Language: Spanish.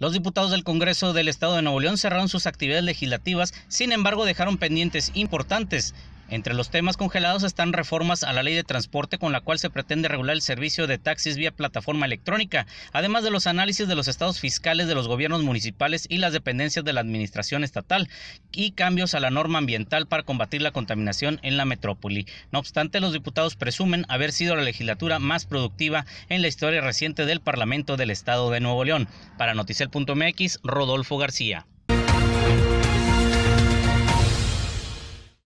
Los diputados del Congreso del Estado de Nuevo León cerraron sus actividades legislativas, sin embargo dejaron pendientes importantes entre los temas congelados están reformas a la ley de transporte con la cual se pretende regular el servicio de taxis vía plataforma electrónica, además de los análisis de los estados fiscales de los gobiernos municipales y las dependencias de la administración estatal y cambios a la norma ambiental para combatir la contaminación en la metrópoli. No obstante, los diputados presumen haber sido la legislatura más productiva en la historia reciente del Parlamento del Estado de Nuevo León. Para Noticel.mx, Rodolfo García.